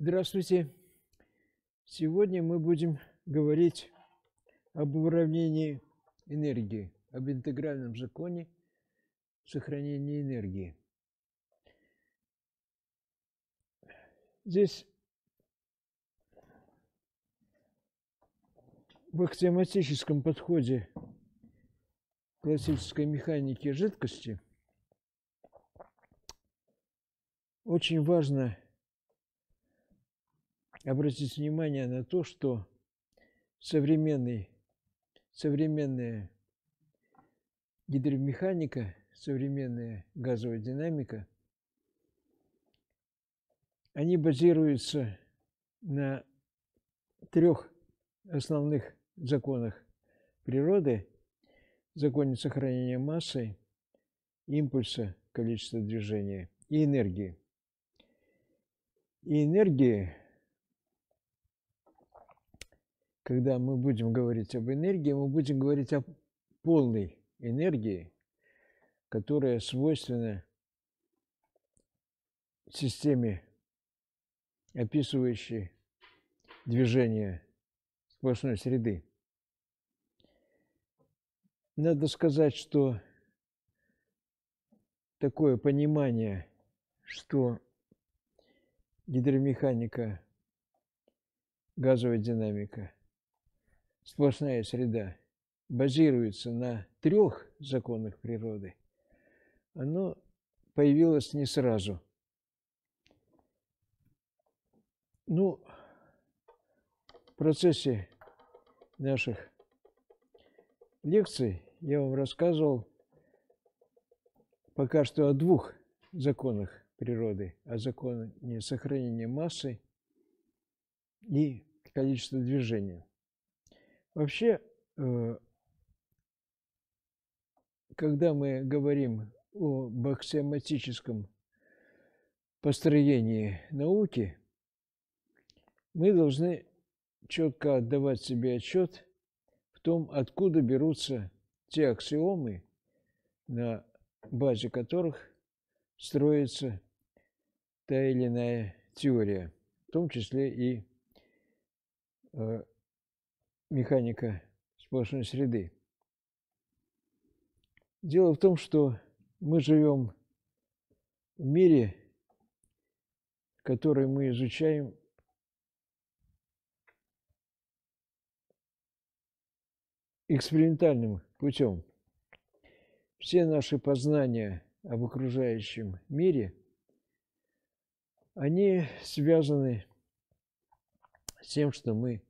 Здравствуйте! Сегодня мы будем говорить об уравнении энергии, об интегральном законе сохранения энергии. Здесь в аксиоматическом подходе классической механики жидкости очень важно обратите внимание на то, что современный, современная гидромеханика, современная газовая динамика, они базируются на трех основных законах природы, законе сохранения массы, импульса, количества движения и энергии. И энергии когда мы будем говорить об энергии, мы будем говорить о полной энергии, которая свойственна системе, описывающей движение сплошной среды. Надо сказать, что такое понимание, что гидромеханика, газовая динамика – сплошная среда базируется на трех законах природы, оно появилось не сразу. Ну, в процессе наших лекций я вам рассказывал пока что о двух законах природы, о законе сохранения массы и количества движения. Вообще, э, когда мы говорим об аксиоматическом построении науки, мы должны четко отдавать себе отчет в том, откуда берутся те аксиомы, на базе которых строится та или иная теория, в том числе и э, механика сплошной среды. Дело в том, что мы живем в мире, который мы изучаем экспериментальным путем. Все наши познания об окружающем мире, они связаны с тем, что мы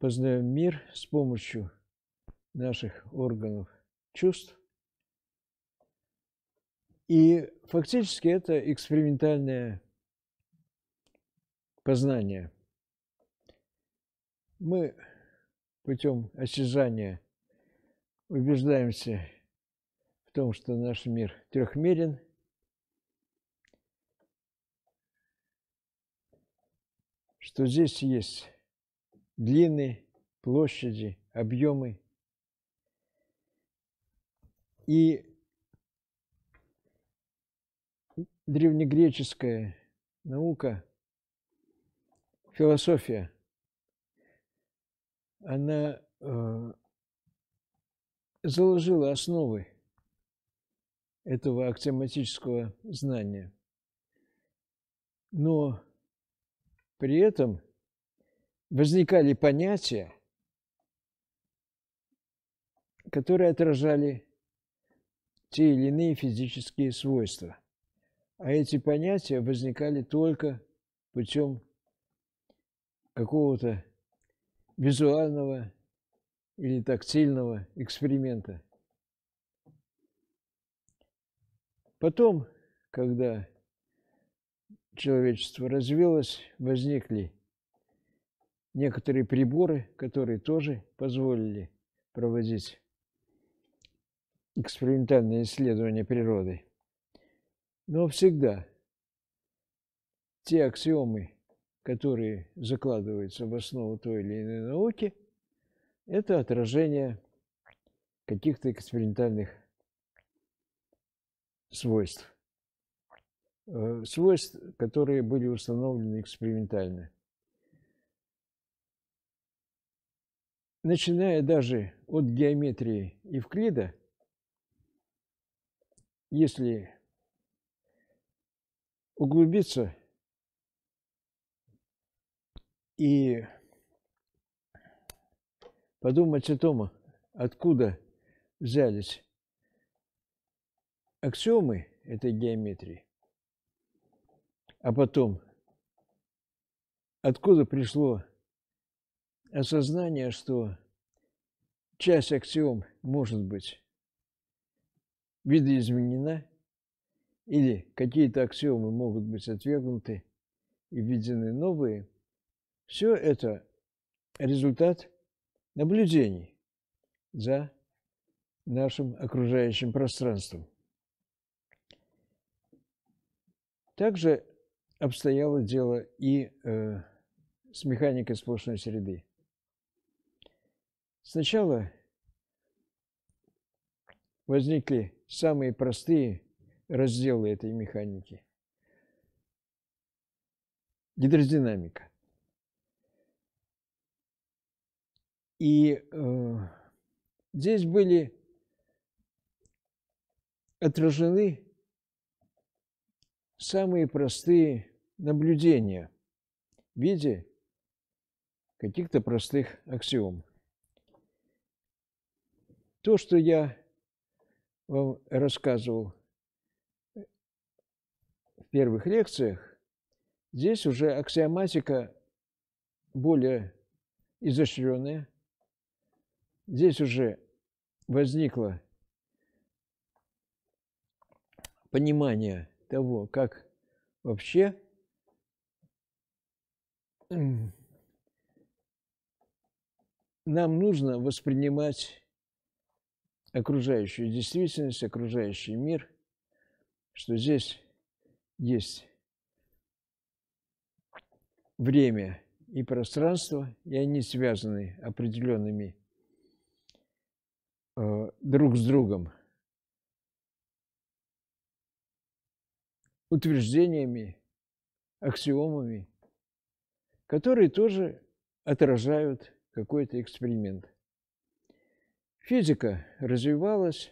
познаем мир с помощью наших органов чувств. И фактически это экспериментальное познание. Мы путем осязания убеждаемся в том, что наш мир трехмерен, что здесь есть длины, площади, объемы. И древнегреческая наука, философия, она э, заложила основы этого аксиоматического знания. Но при этом возникали понятия, которые отражали те или иные физические свойства. А эти понятия возникали только путем какого-то визуального или тактильного эксперимента. Потом, когда человечество развилось, возникли некоторые приборы, которые тоже позволили проводить экспериментальные исследования природы. Но всегда те аксиомы, которые закладываются в основу той или иной науки, это отражение каких-то экспериментальных свойств. Э, свойств, которые были установлены экспериментально. начиная даже от геометрии Евклида, если углубиться и подумать о том, откуда взялись аксиомы этой геометрии, а потом откуда пришло осознание, что часть аксиом может быть видоизменена, или какие-то аксиомы могут быть отвергнуты и введены новые, все это результат наблюдений за нашим окружающим пространством. Также обстояло дело и э, с механикой сплошной среды. Сначала возникли самые простые разделы этой механики. Гидродинамика. И э, здесь были отражены самые простые наблюдения в виде каких-то простых аксиом. То, что я вам рассказывал э, в первых лекциях, здесь уже аксиоматика более изощренная. Здесь уже возникло понимание того, как вообще нам нужно воспринимать окружающую действительность, окружающий мир, что здесь есть время и пространство, и они связаны определенными э, друг с другом утверждениями, аксиомами, которые тоже отражают какой-то эксперимент – Физика развивалась,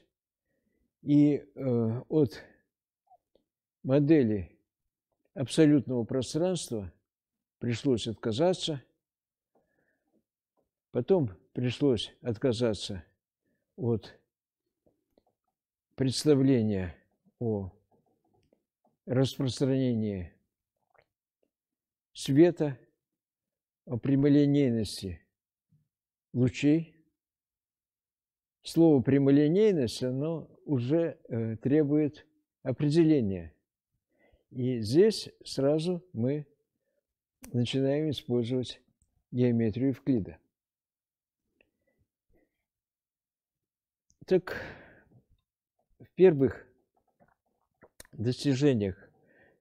и э, от модели абсолютного пространства пришлось отказаться. Потом пришлось отказаться от представления о распространении света, о прямолинейности лучей – слово прямолинейность, оно уже э, требует определения. И здесь сразу мы начинаем использовать геометрию Евклида. Так, в первых достижениях,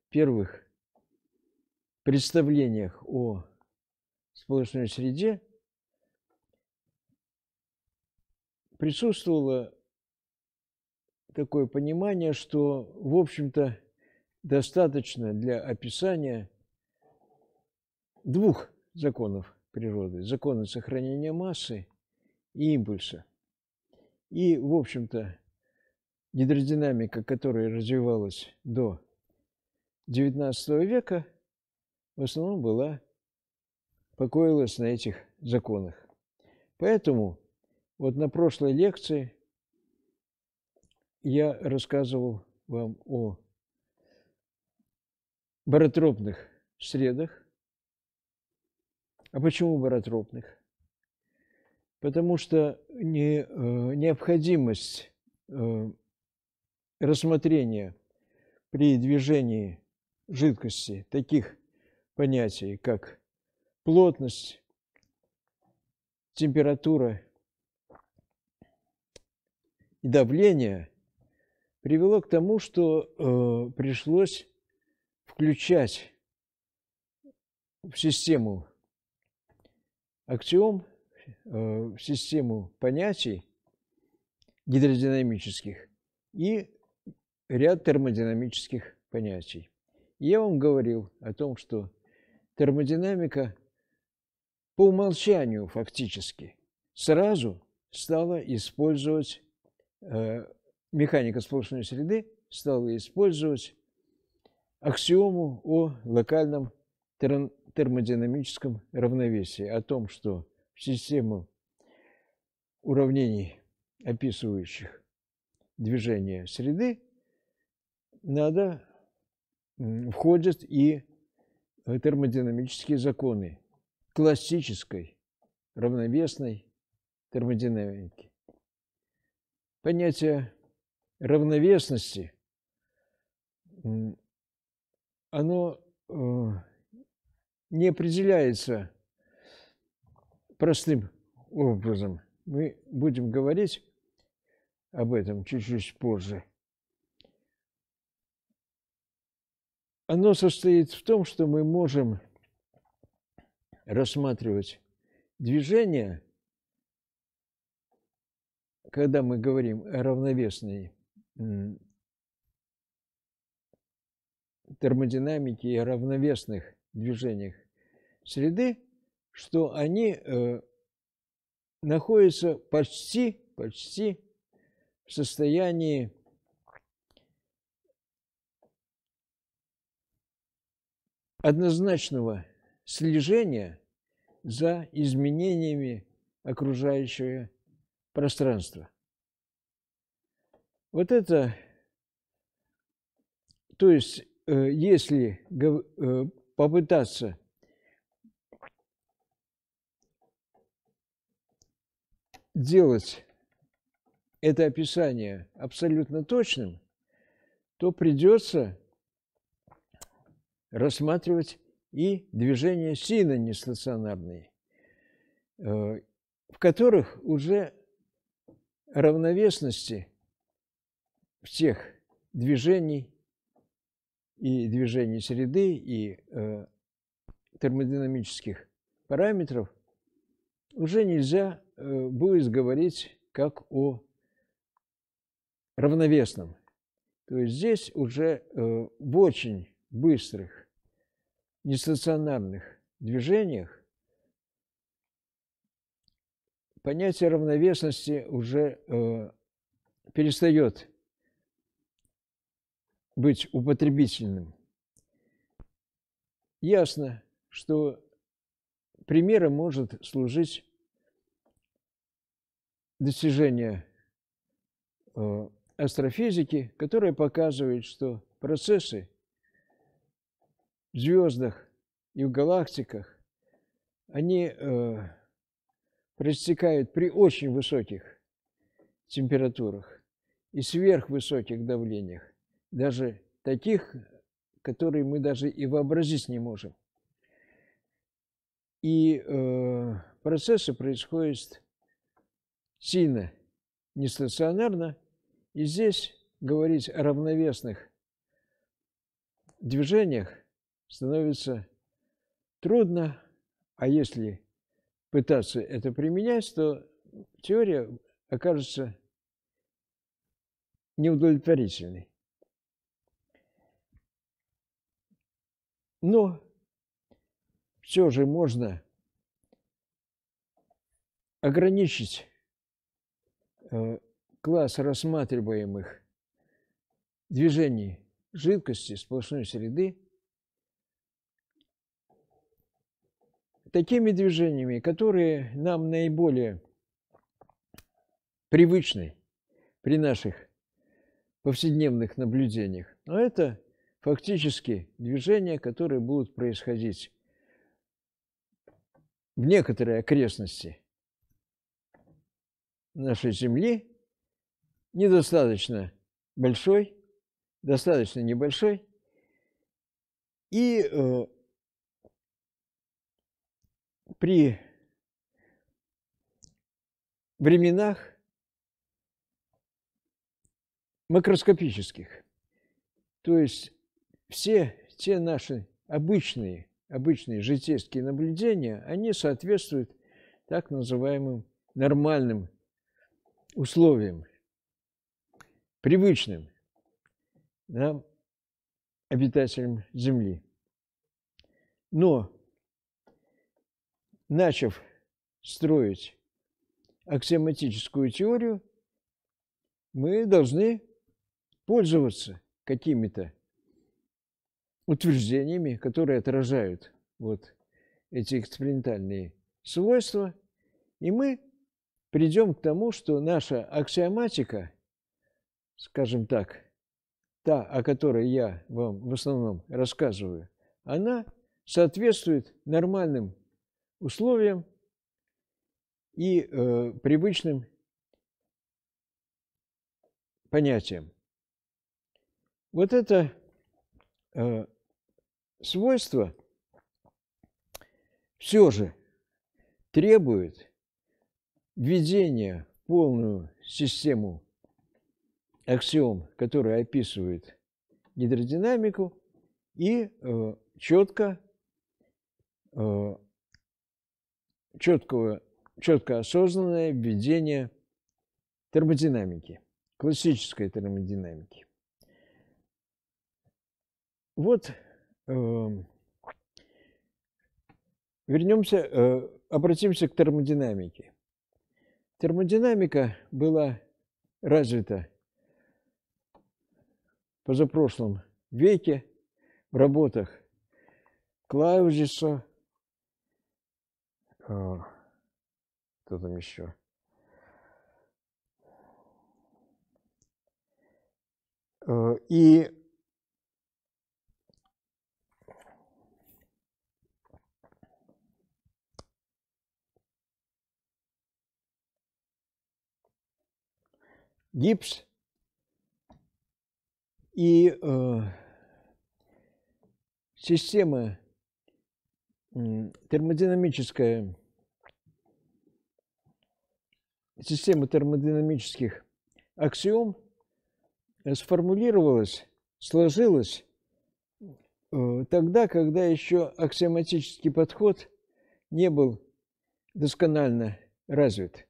первых представлениях о сплошной среде присутствовало такое понимание, что, в общем-то, достаточно для описания двух законов природы. Закона сохранения массы и импульса. И, в общем-то, гидродинамика, которая развивалась до XIX века, в основном была, покоилась на этих законах. Поэтому вот на прошлой лекции я рассказывал вам о баротропных средах. А почему баротропных? Потому что не, э, необходимость э, рассмотрения при движении жидкости таких понятий, как плотность, температура давление привело к тому, что э, пришлось включать в систему аксиом, э, в систему понятий гидродинамических и ряд термодинамических понятий. Я вам говорил о том, что термодинамика по умолчанию фактически сразу стала использовать Э, механика сплошной среды стала использовать аксиому о локальном термодинамическом равновесии, о том, что в систему уравнений, описывающих движение среды, надо входят и э, термодинамические законы классической равновесной термодинамики понятие равновесности, оно э, не определяется простым образом. Мы будем говорить об этом чуть-чуть позже. Оно состоит в том, что мы можем рассматривать движение – когда мы говорим равновесной термодинамике и равновесных движениях среды, что они э, находятся почти, почти в состоянии однозначного слежения за изменениями окружающего пространства. Вот это, то есть, э, если э, попытаться делать это описание абсолютно точным, то придется рассматривать и движения сильно нестационарные, э, в которых уже равновесности всех движений и движений среды, и э, термодинамических параметров уже нельзя э, будет говорить как о равновесном. То есть здесь уже э, в очень быстрых нестационарных движениях понятие равновесности уже э, перестает быть употребительным. Ясно, что примером может служить достижение э, астрофизики, которая показывает, что процессы в звездах и в галактиках, они э, протекают при очень высоких температурах и сверхвысоких давлениях, даже таких, которые мы даже и вообразить не можем. И э, процессы происходят сильно нестационарно, и здесь говорить о равновесных движениях становится трудно, а если пытаться это применять, то теория окажется неудовлетворительной. Но все же можно ограничить э, класс рассматриваемых движений жидкости сплошной среды такими движениями, которые нам наиболее привычны при наших повседневных наблюдениях. Но это фактически движения, которые будут происходить в некоторой окрестности нашей Земли, недостаточно большой, достаточно небольшой, и э, при временах макроскопических. То есть все те наши обычные, обычные житейские наблюдения, они соответствуют так называемым нормальным условиям, привычным нам, обитателям Земли. Но начав строить аксиоматическую теорию, мы должны пользоваться какими-то утверждениями, которые отражают вот эти экспериментальные свойства, и мы придем к тому, что наша аксиоматика, скажем так, та, о которой я вам в основном рассказываю, она соответствует нормальным условиям и э, привычным понятиям. Вот это э, свойство все же требует введения в полную систему аксиом, которая описывает гидродинамику, и э, четко э, четкого, четко осознанное введение термодинамики, классической термодинамики. Вот э, эм, вернемся, э, обратимся к термодинамике. Термодинамика была развита в позапрошлом веке в работах Клаузиса, а, кто там еще? Э, и гипс и э, системы термодинамическая система термодинамических аксиом э, сформулировалась, сложилась э, тогда, когда еще аксиоматический подход не был досконально развит.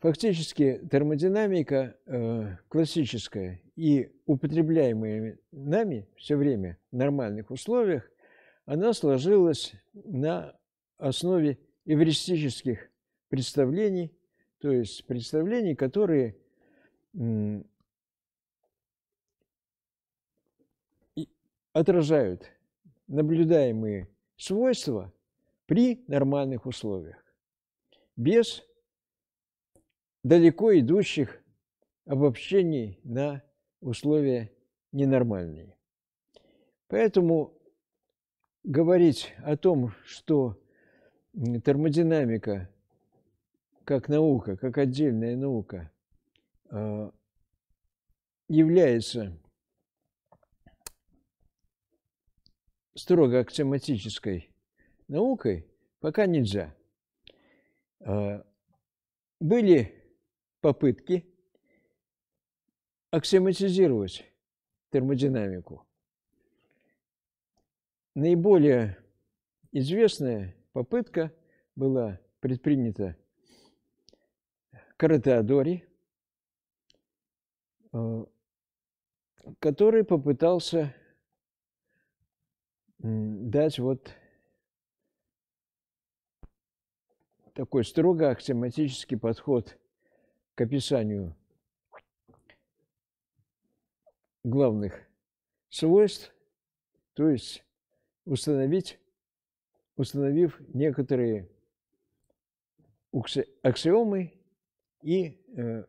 Фактически термодинамика э, классическая и употребляемая нами все время в нормальных условиях она сложилась на основе эвристических представлений, то есть представлений, которые отражают наблюдаемые свойства при нормальных условиях, без далеко идущих обобщений на условия ненормальные. Поэтому говорить о том, что термодинамика как наука, как отдельная наука а, является строго аксиоматической наукой, пока нельзя. А, были попытки аксиоматизировать термодинамику – Наиболее известная попытка была предпринята Каратеодори, э, который попытался дать вот такой строго аксиоматический подход к описанию главных свойств, то есть установить, установив некоторые аксиомы и э,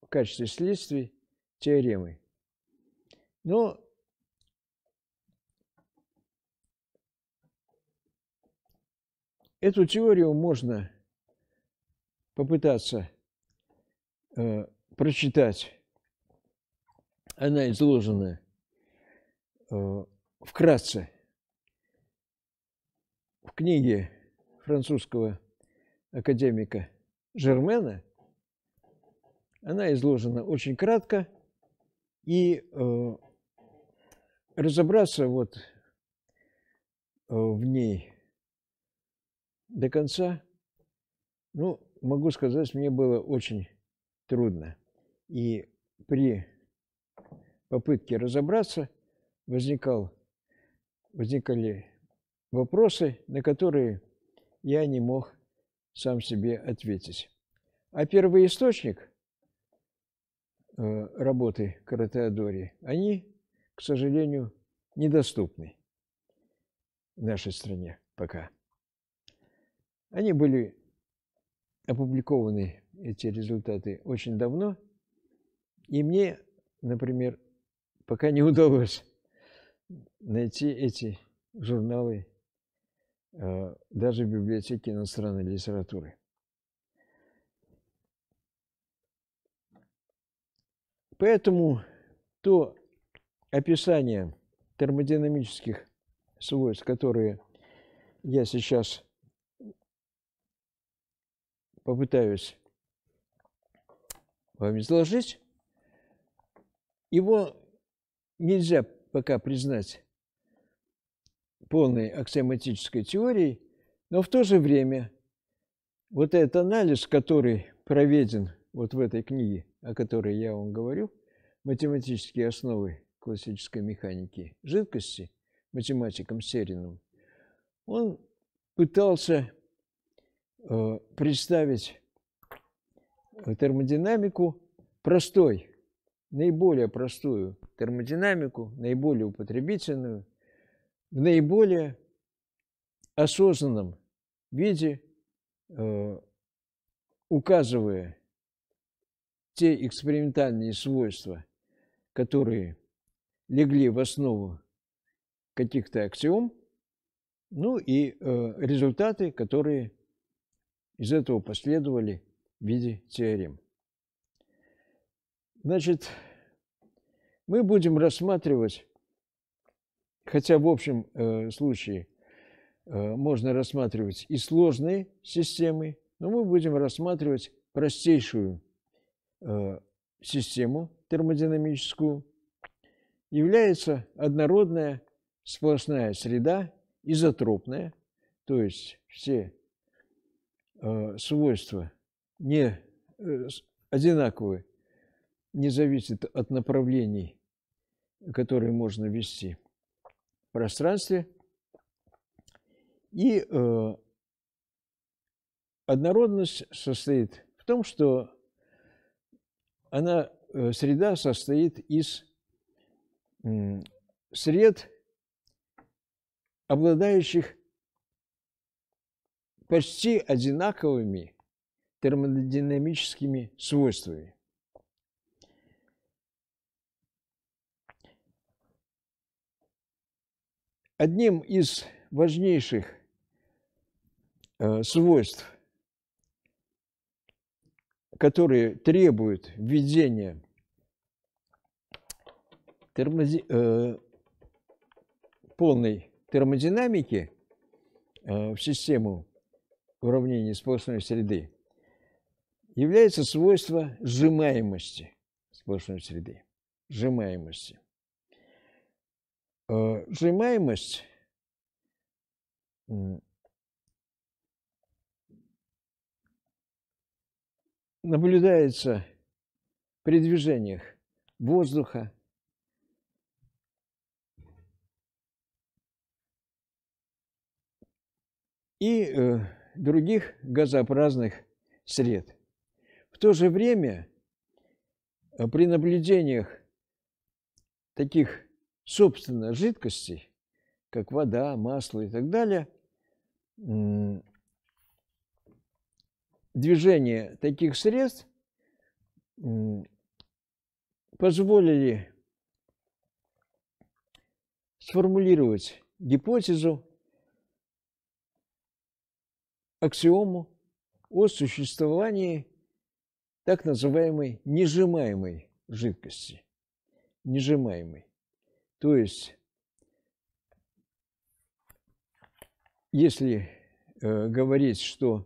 в качестве следствий теоремы. Но эту теорию можно попытаться э, прочитать. Она изложена э, вкратце. В книге французского академика Жермена она изложена очень кратко, и э, разобраться вот э, в ней до конца, ну, могу сказать, мне было очень трудно. И при попытке разобраться возникал возникали вопросы, на которые я не мог сам себе ответить. А первый источник э, работы Каратеодори, они, к сожалению, недоступны в нашей стране пока. Они были опубликованы, эти результаты, очень давно, и мне, например, пока не удалось найти эти журналы э, даже в библиотеке иностранной литературы. Поэтому то описание термодинамических свойств, которые я сейчас попытаюсь вам изложить, его нельзя пока признать полной аксиоматической теорией, но в то же время вот этот анализ, который проведен вот в этой книге, о которой я вам говорю, «Математические основы классической механики жидкости» математиком Серином, он пытался э, представить термодинамику простой, наиболее простую термодинамику, наиболее употребительную, в наиболее осознанном виде, э, указывая те экспериментальные свойства, которые легли в основу каких-то аксиом, ну и э, результаты, которые из этого последовали в виде теорем. Значит, мы будем рассматривать, хотя в общем э, случае э, можно рассматривать и сложные системы, но мы будем рассматривать простейшую э, систему термодинамическую. Является однородная сплошная среда, изотропная, то есть все свойства не э, не зависит от направлений которые можно вести в пространстве. И э, однородность состоит в том, что она, э, среда состоит из э, сред, обладающих почти одинаковыми термодинамическими свойствами. Одним из важнейших э, свойств, которые требуют введения термоди... э, полной термодинамики э, в систему уравнений сплошной среды, является свойство сжимаемости сплошной среды. Сжимаемости – Э, Займаемость наблюдается при движениях воздуха, и э, других газообразных сред. В то же время э, при наблюдениях таких собственно, жидкостей, как вода, масло и так далее, движение таких средств позволили сформулировать гипотезу, аксиому о существовании так называемой нежимаемой жидкости. Нежимаемой. То есть, если э, говорить, что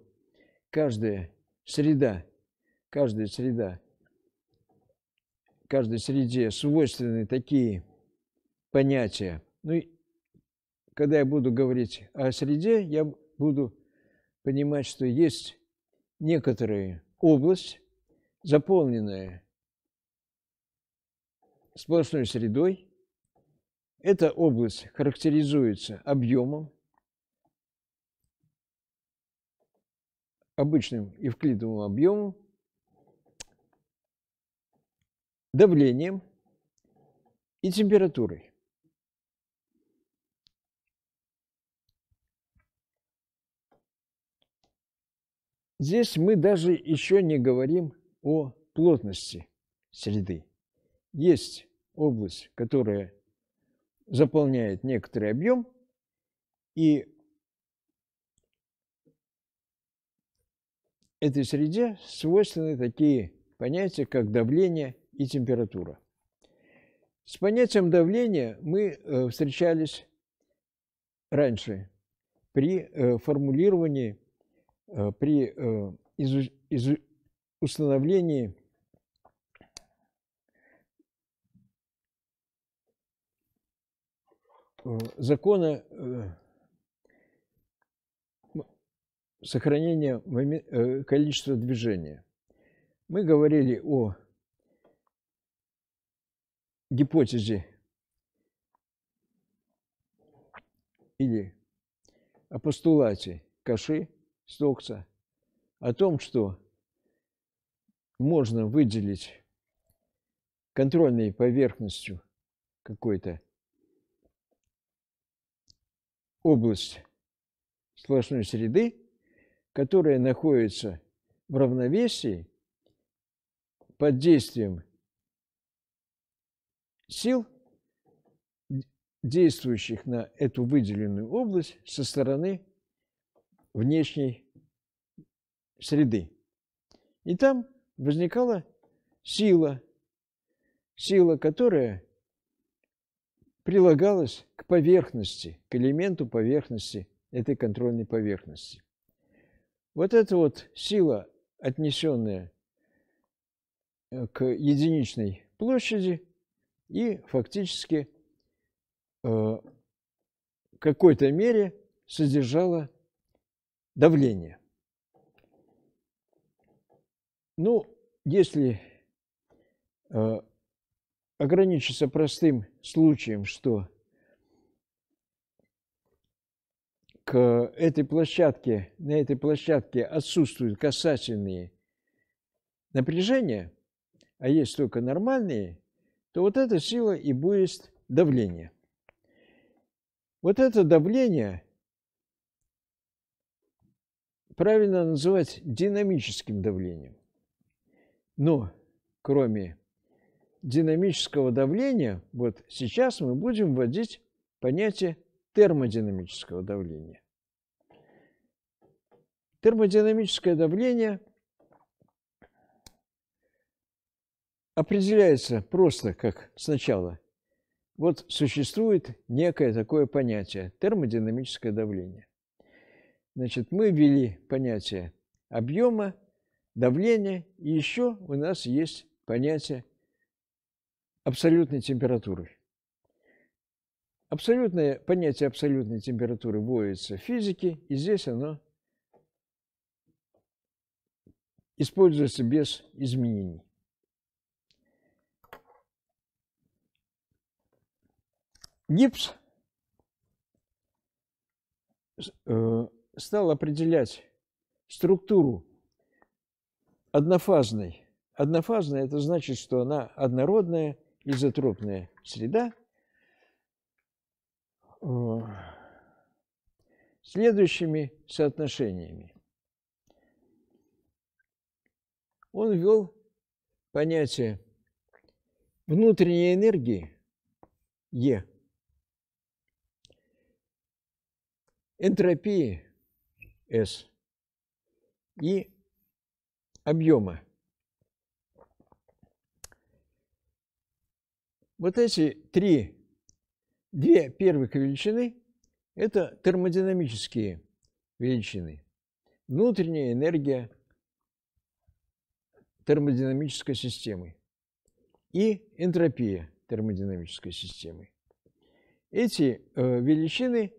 каждая среда, каждая среда, каждой среде свойственны такие понятия. Ну, когда я буду говорить о среде, я буду понимать, что есть некоторая область, заполненная сплошной средой, эта область характеризуется объемом, обычным евклидовым объемом, давлением и температурой. Здесь мы даже еще не говорим о плотности среды. Есть область, которая заполняет некоторый объем, и этой среде свойственны такие понятия, как давление и температура. С понятием давления мы э, встречались раньше при э, формулировании, э, при установлении Э, закона э, сохранения э, количества движения. Мы говорили о гипотезе или о постулате Каши, Стокса, о том, что можно выделить контрольной поверхностью какой-то область сплошной среды, которая находится в равновесии под действием сил, действующих на эту выделенную область со стороны внешней среды. И там возникала сила, сила, которая прилагалось к поверхности, к элементу поверхности этой контрольной поверхности. Вот эта вот сила, отнесенная э, к единичной площади и фактически э, в какой-то мере содержала давление. Ну, если э, ограничиться простым случаем, что к этой площадке, на этой площадке отсутствуют касательные напряжения, а есть только нормальные, то вот эта сила и будет давление. Вот это давление правильно называть динамическим давлением. Но кроме динамического давления, вот сейчас мы будем вводить понятие термодинамического давления. Термодинамическое давление определяется просто как сначала. Вот существует некое такое понятие – термодинамическое давление. Значит, мы ввели понятие объема, давления, и еще у нас есть понятие абсолютной температурой. Абсолютное понятие абсолютной температуры вводится в физике, и здесь оно используется без изменений. Гипс э, стал определять структуру однофазной. Однофазная – это значит, что она однородная, изотропная среда. Э, следующими соотношениями. Он ввел понятие внутренней энергии Е, энтропии С и объема Вот эти три, две первых величины – это термодинамические величины. Внутренняя энергия термодинамической системы и энтропия термодинамической системы. Эти э, величины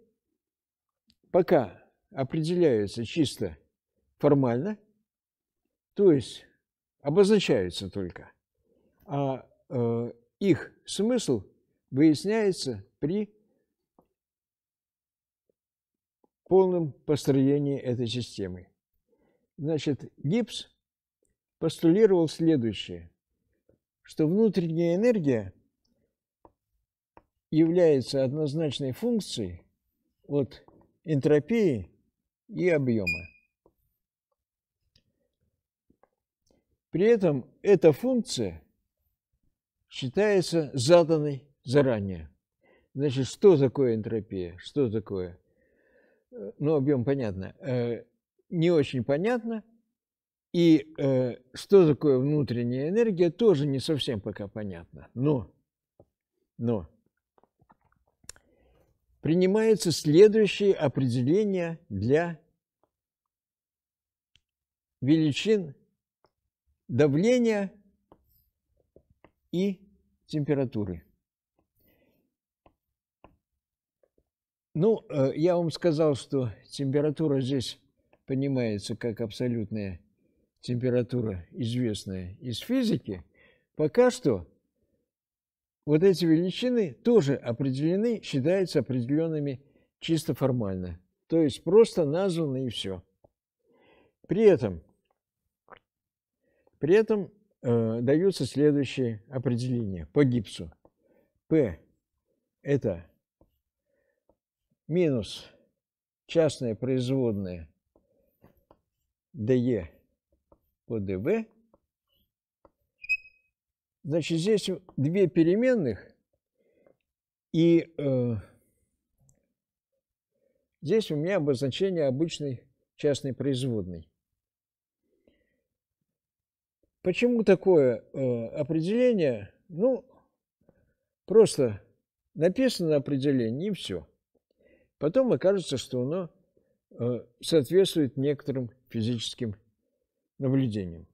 пока определяются чисто формально, то есть обозначаются только, а э, их смысл выясняется при полном построении этой системы. Значит, Гибс постулировал следующее, что внутренняя энергия является однозначной функцией от энтропии и объема. При этом эта функция считается заданной заранее. Значит, что такое энтропия? Что такое? Э, ну, объем понятно. Э, не очень понятно. И э, что такое внутренняя энергия, тоже не совсем пока понятно. Но, но принимается следующее определение для величин давления и температуры. Ну, э, я вам сказал, что температура здесь понимается как абсолютная температура, известная из физики. Пока что вот эти величины тоже определены, считаются определенными чисто формально. То есть просто названы и все. При этом, при этом Э, даются следующие определения по гипсу. П – это минус частная производная ДЕ по ДВ. Значит, здесь две переменных, и э, здесь у меня обозначение обычной частной производной. Почему такое э, определение? Ну, просто написано определение и все. Потом окажется, что оно э, соответствует некоторым физическим наблюдениям.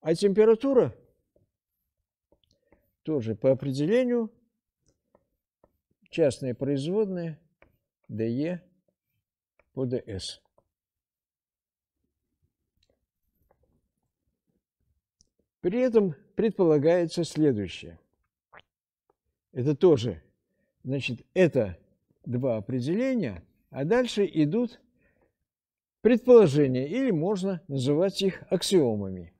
А температура тоже по определению частная производная ДЕ по ДС. При этом предполагается следующее. Это тоже, значит, это два определения, а дальше идут предположения, или можно называть их аксиомами.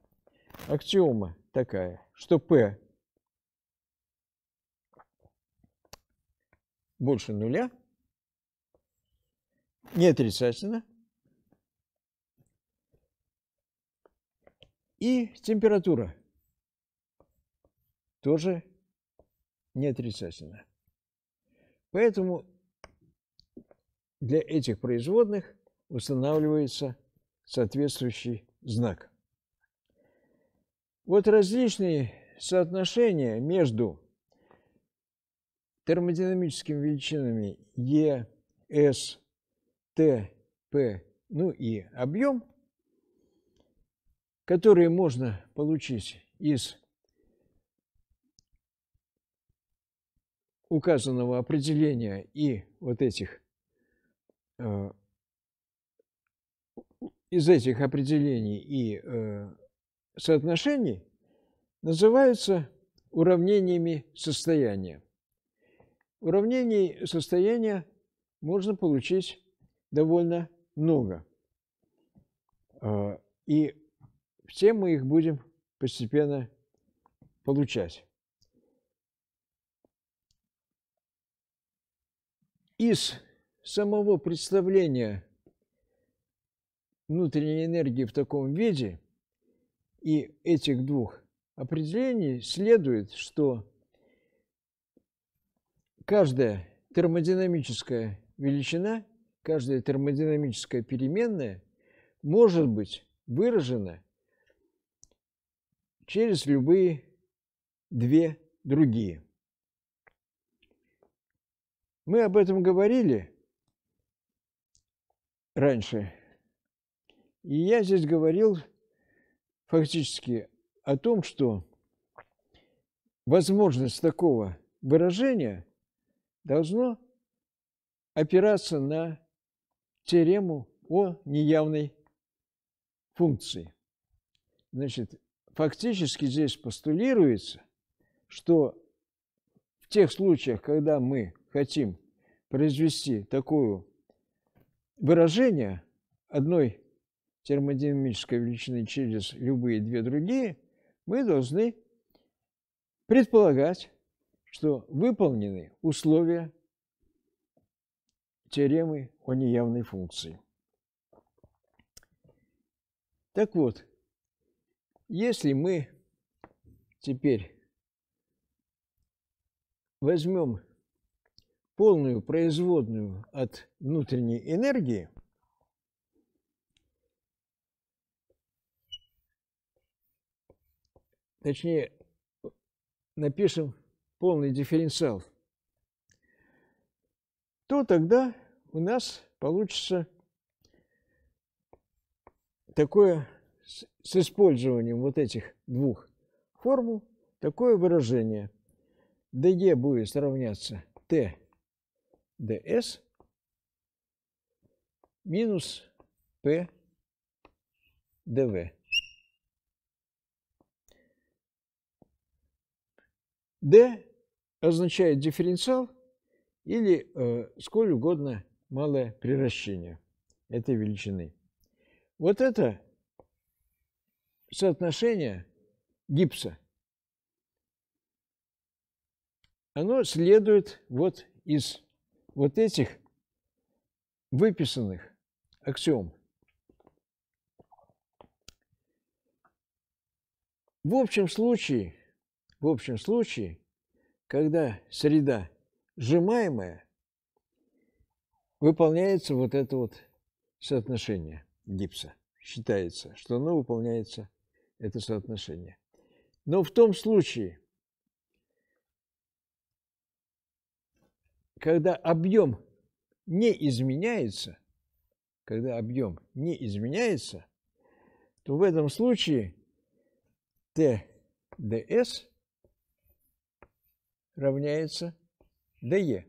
Аксиома такая, что P больше нуля, не отрицательно, И температура тоже не отрицательная. Поэтому для этих производных устанавливается соответствующий знак. Вот различные соотношения между термодинамическими величинами E, S, T, P, ну и объем которые можно получить из указанного определения и вот этих э, из этих определений и э, соотношений называются уравнениями состояния. Уравнений состояния можно получить довольно много. Э, и все мы их будем постепенно получать. Из самого представления внутренней энергии в таком виде и этих двух определений следует, что каждая термодинамическая величина, каждая термодинамическая переменная может быть выражена через любые две другие. Мы об этом говорили раньше, и я здесь говорил фактически о том, что возможность такого выражения должно опираться на теорему о неявной функции. Значит, фактически здесь постулируется, что в тех случаях, когда мы хотим произвести такое выражение одной термодинамической величины через любые две другие, мы должны предполагать, что выполнены условия теоремы о неявной функции. Так вот, если мы теперь возьмем полную производную от внутренней энергии, точнее, напишем полный дифференциал, то тогда у нас получится такое с использованием вот этих двух формул такое выражение. dE будет равняться T dS минус P dV. d означает дифференциал или э, сколь угодно малое приращение этой величины. Вот это соотношение гипса, оно следует вот из вот этих выписанных аксиом. В общем случае, в общем случае, когда среда сжимаемая, выполняется вот это вот соотношение гипса. Считается, что оно выполняется это соотношение. Но в том случае, когда объем не изменяется, когда объем не изменяется, то в этом случае ТДС равняется ДЕ.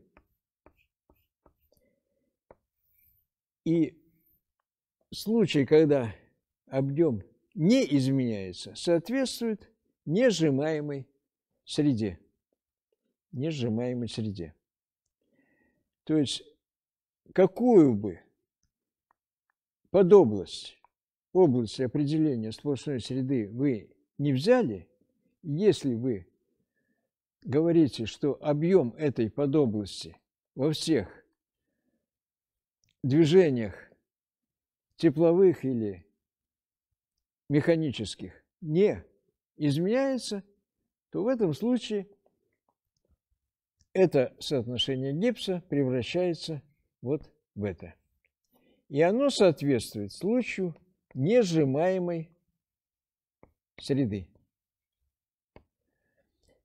И случай, когда объем не изменяется, соответствует нежимаемой среде. Нежимаемой среде. То есть, какую бы под область, область определения сплошной среды вы не взяли, если вы говорите, что объем этой подобласти во всех движениях тепловых или механических не изменяется, то в этом случае это соотношение гипса превращается вот в это. И оно соответствует случаю нежимаемой среды.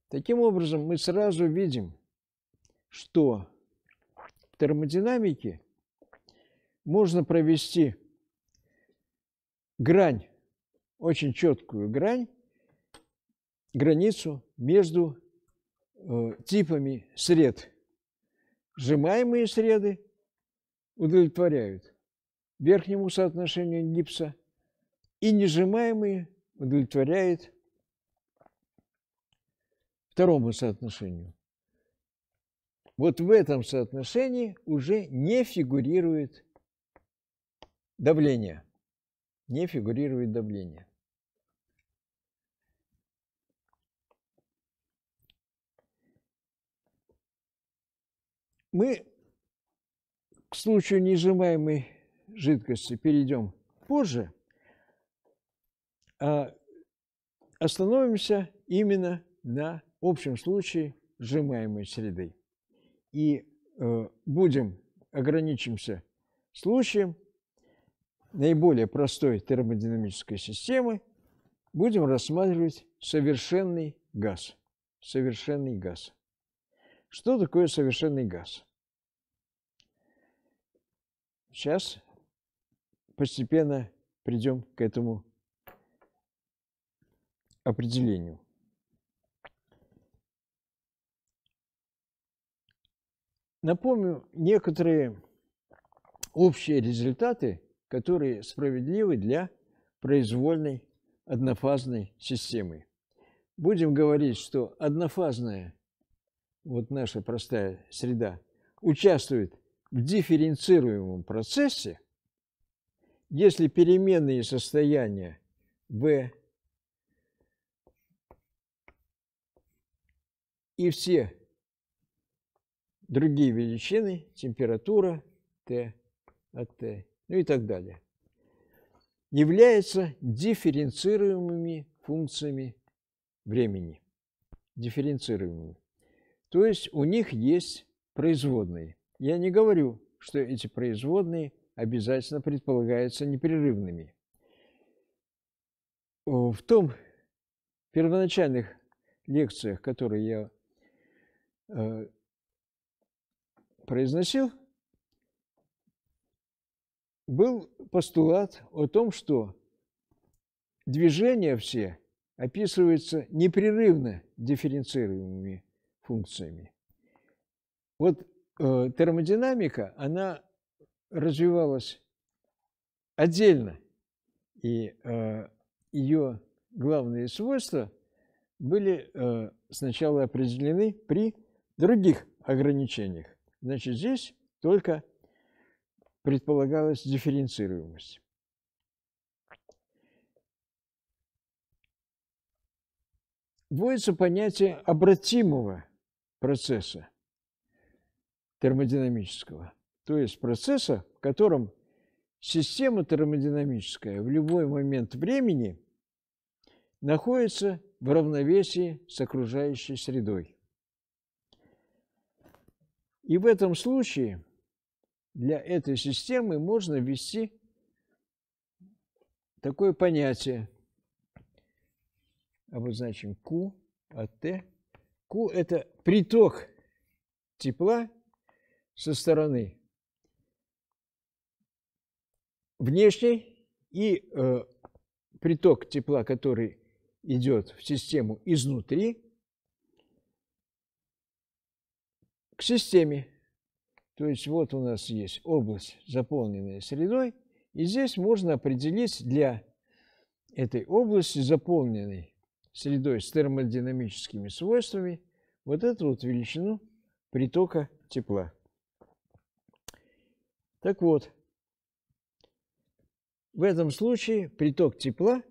Таким образом, мы сразу видим, что в термодинамике можно провести грань очень четкую грань, границу между э, типами сред. Сжимаемые среды удовлетворяют верхнему соотношению гипса, и нежимаемые удовлетворяют второму соотношению. Вот в этом соотношении уже не фигурирует давление. Не фигурирует давление. Мы к случаю нежимаемой жидкости перейдем позже. А остановимся именно на общем случае сжимаемой среды. И э, будем ограничимся случаем наиболее простой термодинамической системы, будем рассматривать совершенный газ. Совершенный газ. Что такое совершенный газ? Сейчас постепенно придем к этому определению. Напомню некоторые общие результаты, которые справедливы для произвольной однофазной системы. Будем говорить, что однофазная вот наша простая среда, участвует в дифференцируемом процессе, если переменные состояния В и все другие величины, температура T, от Т, ну и так далее, являются дифференцируемыми функциями времени. Дифференцируемыми. То есть у них есть производные. Я не говорю, что эти производные обязательно предполагаются непрерывными. В том первоначальных лекциях, которые я э, произносил, был постулат о том, что движения все описываются непрерывно дифференцируемыми функциями. Вот э, термодинамика, она развивалась отдельно, и э, ее главные свойства были э, сначала определены при других ограничениях. Значит, здесь только предполагалась дифференцируемость. Вводится понятие обратимого процесса термодинамического. То есть процесса, в котором система термодинамическая в любой момент времени находится в равновесии с окружающей средой. И в этом случае для этой системы можно ввести такое понятие. Обозначим Q от T Ку – это приток тепла со стороны внешней и э, приток тепла, который идет в систему изнутри, к системе. То есть вот у нас есть область, заполненная средой, и здесь можно определить для этой области, заполненной средой с термодинамическими свойствами вот эту вот величину притока тепла. Так вот, в этом случае приток тепла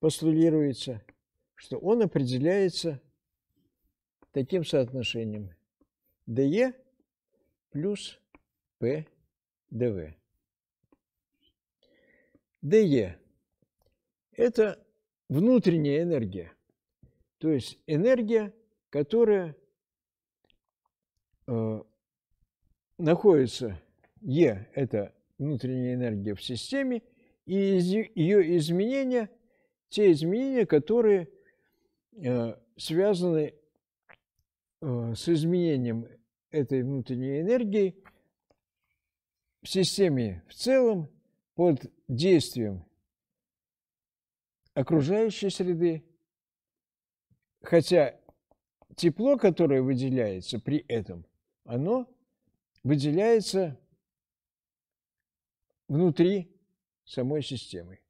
постулируется, что он определяется таким соотношением dE плюс P dV. dE – это внутренняя энергия. То есть энергия, которая э, находится, Е – это внутренняя энергия в системе, и из, ее изменения, те изменения, которые э, связаны э, с изменением этой внутренней энергии в системе в целом под действием окружающей среды, хотя тепло, которое выделяется при этом, оно выделяется внутри самой системы.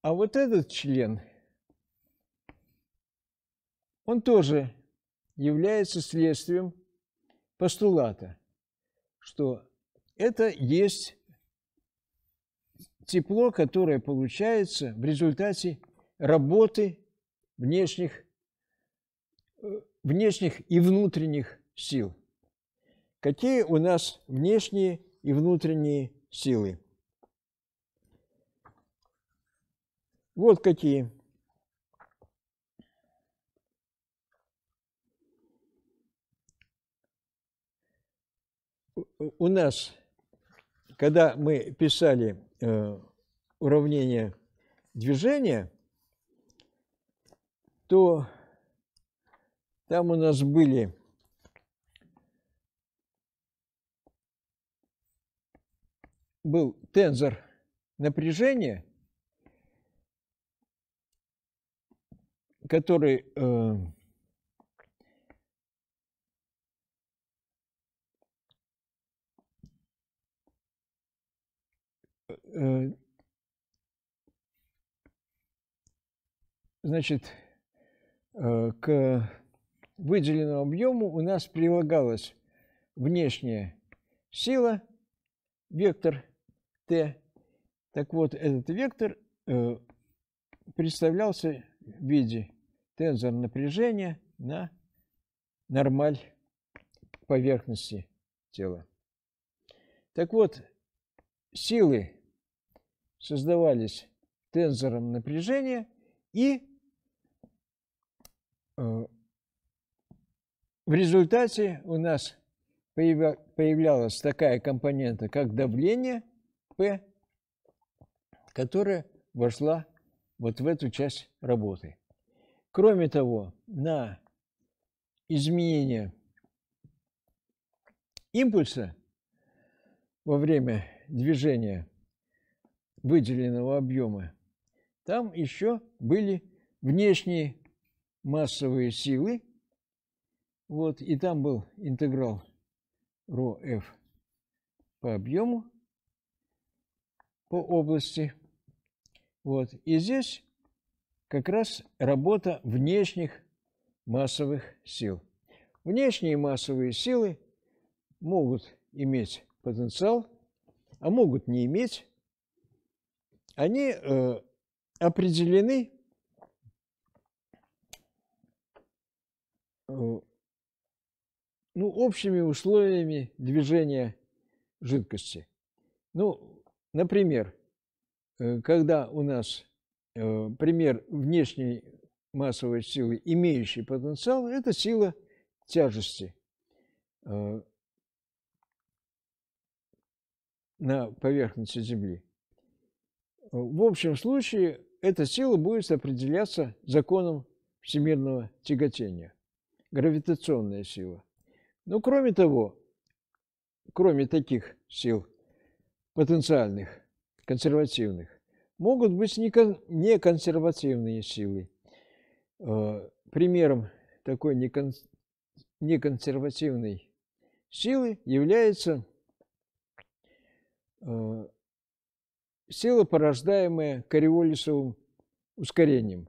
А вот этот член, он тоже является следствием постулата, что это есть тепло, которое получается в результате работы внешних, э, внешних и внутренних сил. Какие у нас внешние и внутренние силы? Вот какие. У нас, когда мы писали э, уравнение движения, то там у нас были был тензор напряжения, который э, Э, значит, э, к выделенному объему у нас прилагалась внешняя сила, вектор t. Так вот, этот вектор э, представлялся в виде тензор напряжения на нормаль поверхности тела. Так вот, силы создавались тензором напряжения и э, в результате у нас появлялась такая компонента, как давление P, которая вошла вот в эту часть работы. Кроме того, на изменение импульса во время движения выделенного объема. Там еще были внешние массовые силы, вот, и там был интеграл ρf по объему, по области. Вот, и здесь как раз работа внешних массовых сил. Внешние массовые силы могут иметь потенциал, а могут не иметь они э, определены э, ну, общими условиями движения жидкости. Ну, например, э, когда у нас э, пример внешней массовой силы, имеющий потенциал, это сила тяжести э, на поверхности Земли. В общем случае эта сила будет определяться законом всемирного тяготения. Гравитационная сила. Но кроме того, кроме таких сил потенциальных, консервативных, могут быть неконсервативные силы. Э, примером такой неконсервативной силы является э, сила, порождаемая Кориолисовым ускорением.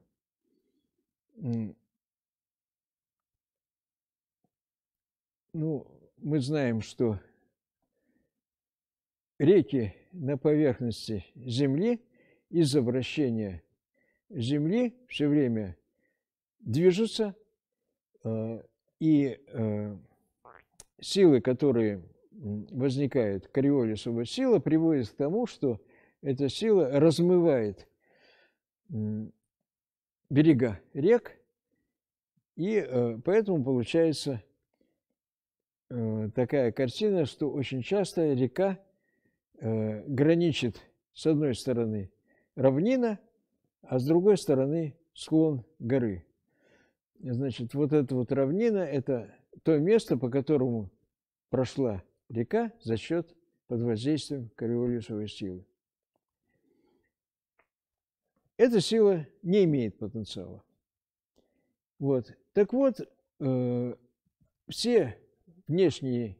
Ну, мы знаем, что реки на поверхности Земли из-за вращения Земли все время движутся, э, и э, силы, которые возникают, кориолисовая сила, приводит к тому, что эта сила размывает берега рек, и э, поэтому получается э, такая картина, что очень часто река э, граничит с одной стороны равнина, а с другой стороны склон горы. Значит, вот эта вот равнина – это то место, по которому прошла река за счет под воздействием кориолисовой силы эта сила не имеет потенциала. Вот. Так вот, э, все внешние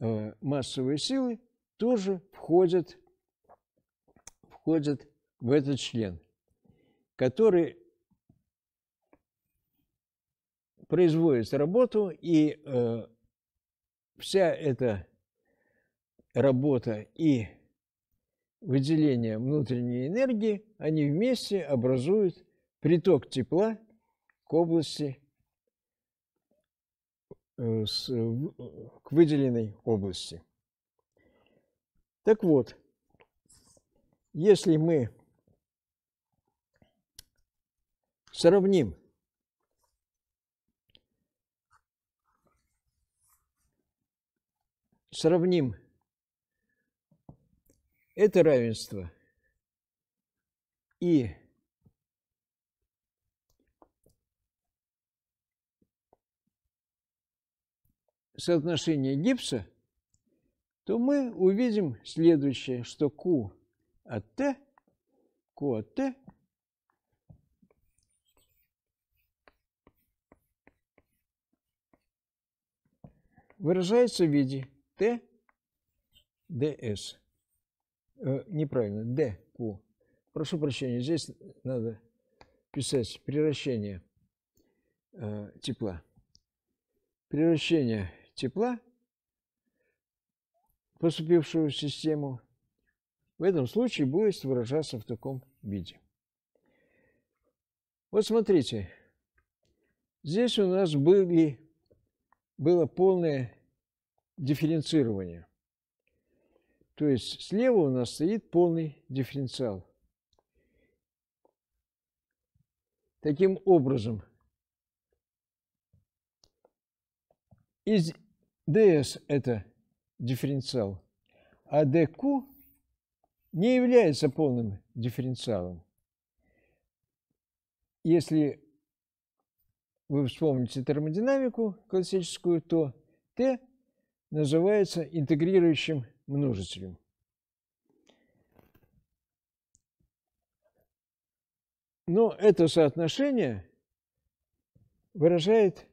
э, массовые силы тоже входят, входят в этот член, который производит работу, и э, вся эта работа и выделения внутренней энергии, они вместе образуют приток тепла к области, э, э, э, к выделенной области. Так вот, если мы сравним сравним это равенство. И соотношение гипса, то мы увидим следующее, что Q от T, Q от T выражается в виде T ds. Э, неправильно, ДК. Прошу прощения, здесь надо писать превращение э, тепла. Превращение тепла, поступившего в систему, в этом случае будет выражаться в таком виде. Вот смотрите, здесь у нас были, было полное дифференцирование – то есть слева у нас стоит полный дифференциал. Таким образом, из ds это дифференциал, а dq не является полным дифференциалом. Если вы вспомните термодинамику классическую, то T называется интегрирующим множителем. Но это соотношение выражает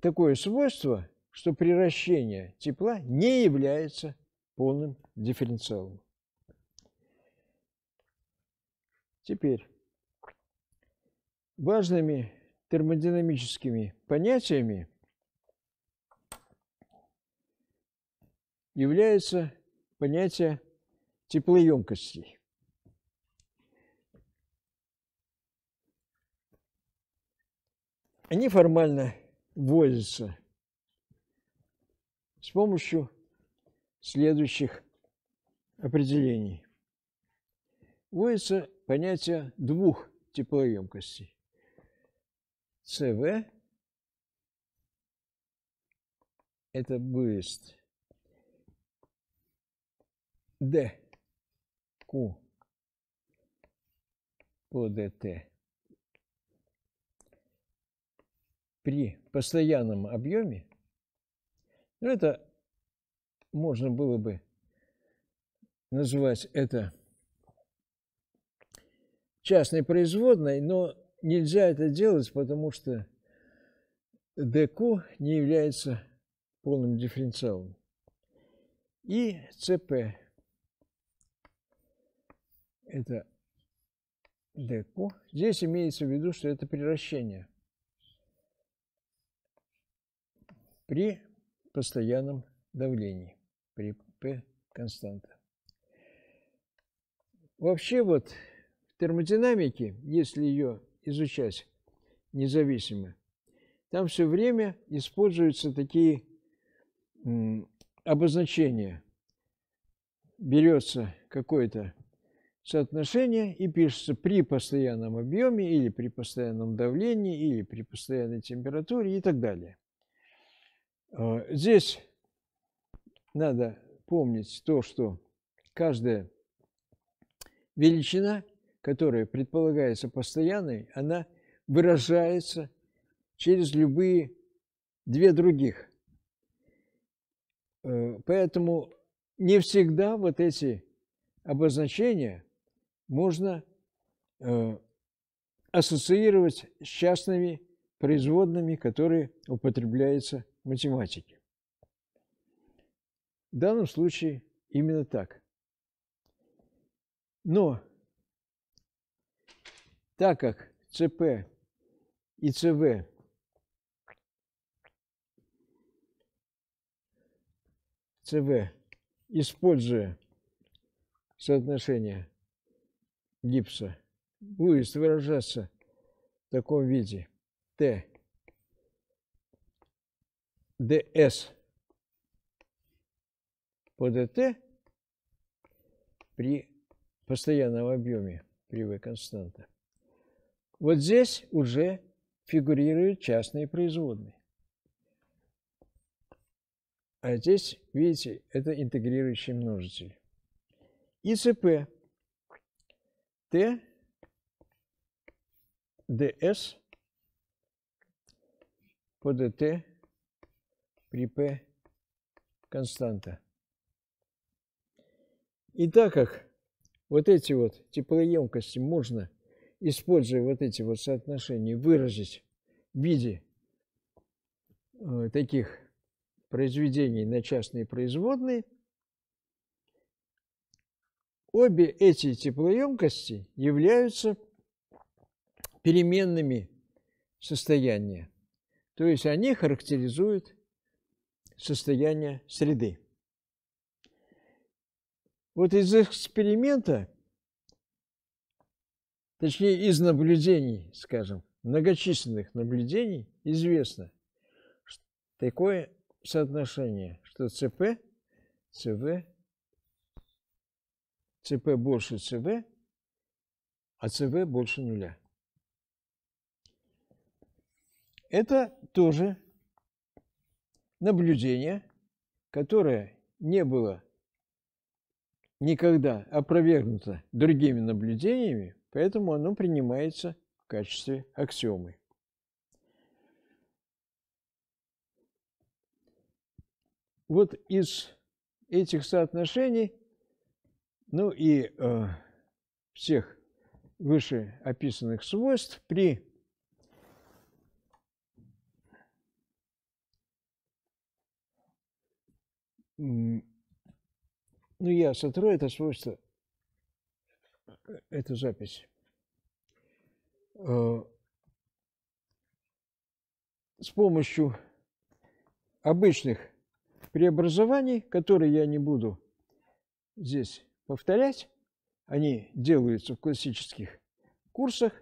такое свойство, что приращение тепла не является полным дифференциалом. Теперь важными термодинамическими понятиями – является понятие теплоемкостей. Они формально вводятся с помощью следующих определений. Вводится понятие двух теплоемкостей. СВ – это быст. Д. Q по при постоянном объеме, ну, это можно было бы называть это частной производной, но нельзя это делать, потому что ДК не является полным дифференциалом. И ЦП это деко. Здесь имеется в виду, что это приращение при постоянном давлении, при p константа. Вообще вот в термодинамике, если ее изучать независимо, там все время используются такие обозначения. Берется какой то соотношение и пишется при постоянном объеме или при постоянном давлении или при постоянной температуре и так далее. А, здесь надо помнить то, что каждая величина, которая предполагается постоянной, она выражается через любые две других. Э, поэтому не всегда вот эти обозначения – можно э, ассоциировать с частными производными, которые употребляются в математике. В данном случае именно так. Но так как ЦП и ЦВ ЦВ, используя соотношение гипса будет ну, выражаться в таком виде. Т. ДС по ДТ при постоянном объеме при кривой константа. Вот здесь уже фигурируют частные производные. А здесь, видите, это интегрирующий множитель. И Т ДС по ДТ при П константа. И так как вот эти вот теплоемкости можно, используя вот эти вот соотношения, выразить в виде э, таких произведений на частные производные – Обе эти теплоемкости являются переменными состояния. То есть они характеризуют состояние среды. Вот из эксперимента, точнее из наблюдений, скажем, многочисленных наблюдений, известно такое соотношение, что ЦП, ЦВ ЦП больше ЦВ, а ЦВ больше нуля. Это тоже наблюдение, которое не было никогда опровергнуто другими наблюдениями, поэтому оно принимается в качестве аксиомы. Вот из этих соотношений ну и э, всех вышеописанных свойств при ну, я сотру это свойство, эту запись. Э, с помощью обычных преобразований, которые я не буду здесь повторять. Они делаются в классических курсах.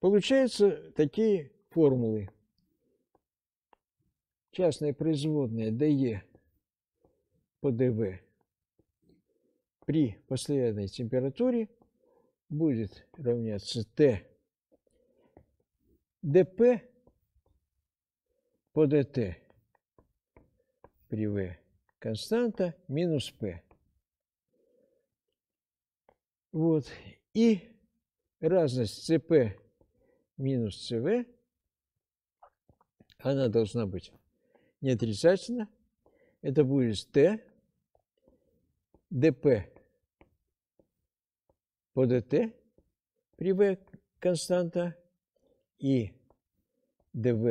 Получаются такие формулы. Частная производная DE по ДВ при постоянной температуре будет равняться Т ДП по ДТ э при В константа минус П. Вот. И разность ЦП минус ЦВ, она должна быть не отрицательна. Это будет Т, ДП по ДТ при В константа и ДВ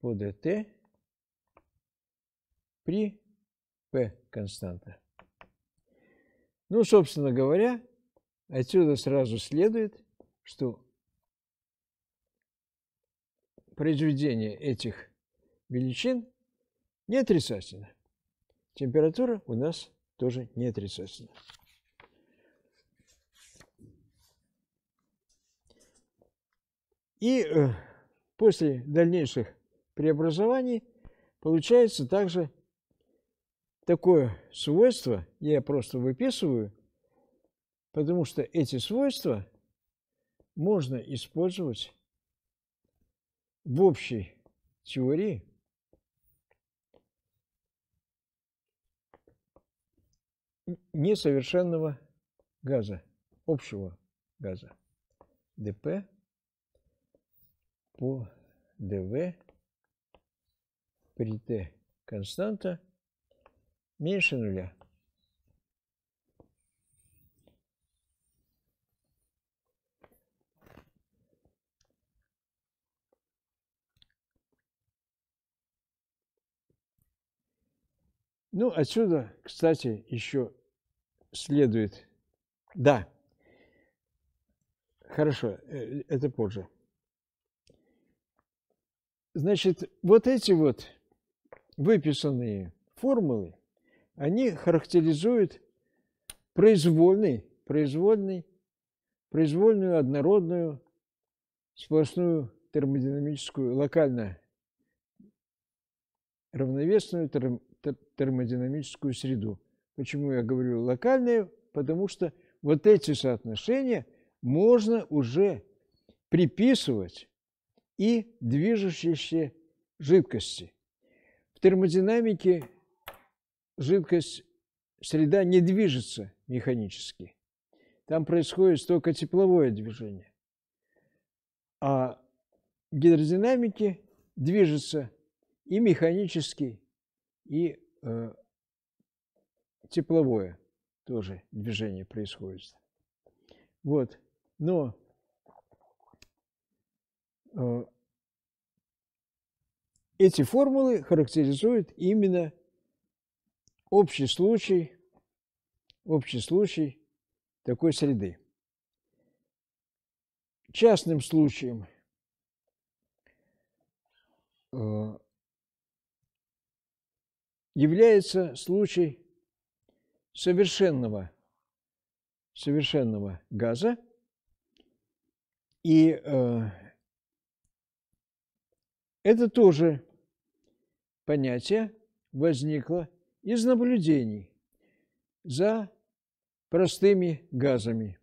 по ДТ при П константа. Ну, собственно говоря, отсюда сразу следует, что произведение этих величин не отрицательно. Температура у нас тоже не отрицательна. И э, после дальнейших преобразований получается также такое свойство, я просто выписываю, потому что эти свойства можно использовать в общей теории несовершенного газа, общего газа. ДП по ДВ при Т константа меньше нуля. Ну, отсюда, кстати, еще следует... Да, хорошо, э, это позже. Значит, вот эти вот выписанные формулы они характеризуют произвольный, произвольный, произвольную, однородную, сплошную термодинамическую, локально равновесную терм, термодинамическую среду. Почему я говорю локальную? Потому что вот эти соотношения можно уже приписывать и движущиеся жидкости. В термодинамике жидкость, среда не движется механически. Там происходит только тепловое движение. А гидродинамики движется и механически, и э, тепловое тоже движение происходит. Вот. Но э, эти формулы характеризуют именно общий случай, общий случай такой среды. Частным случаем э, является случай совершенного, совершенного газа и э, это тоже понятие возникло из наблюдений за простыми газами,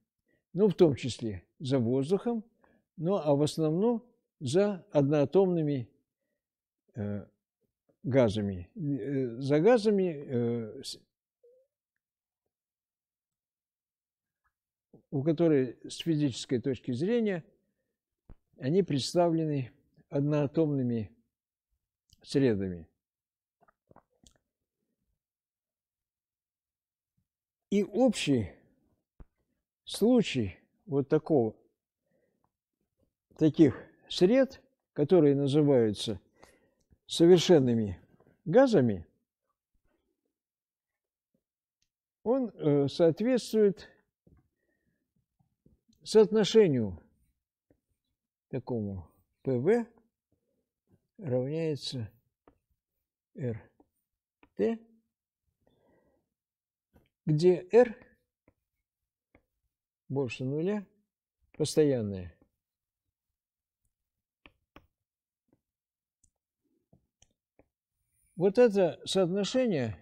ну, в том числе за воздухом, ну, а в основном за одноатомными э, газами, э, за газами, э, у которой с физической точки зрения они представлены одноатомными средами. И общий случай вот такого, таких сред, которые называются совершенными газами, он э, соответствует соотношению такому ПВ равняется РТ где r больше нуля, постоянное. Вот это соотношение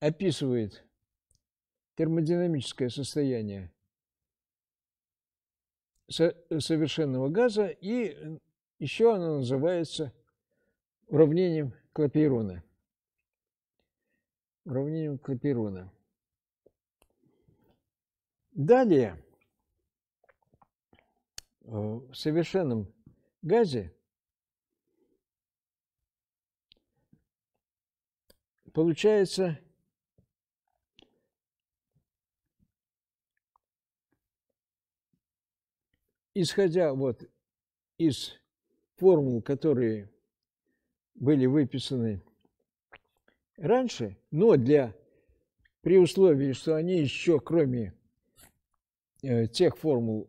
описывает термодинамическое состояние совершенного газа, и э, еще оно называется уравнением Клапейрона уравнением Клапейрона. Далее э, в совершенном газе получается исходя вот из формул, которые были выписаны раньше, но для при условии, что они еще кроме э, тех формул,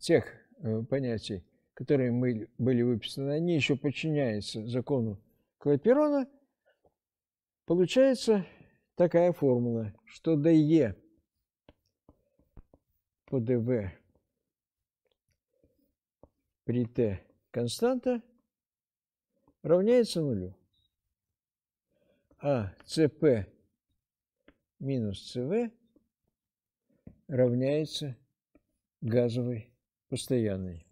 тех э, понятий, которые мы, были выписаны, они еще подчиняются закону Клаперона, получается такая формула, что dE по dV при t константа равняется нулю. А ЦП минус ЦВ равняется газовой постоянной.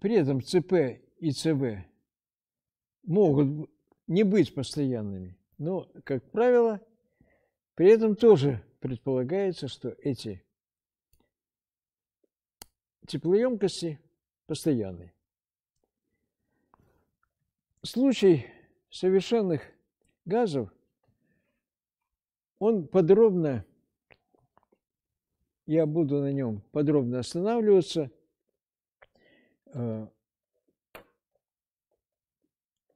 При этом ЦП и ЦВ могут не быть постоянными, но, как правило, при этом тоже предполагается, что эти теплоемкости постоянные случай совершенных газов, он подробно, я буду на нем подробно останавливаться, э,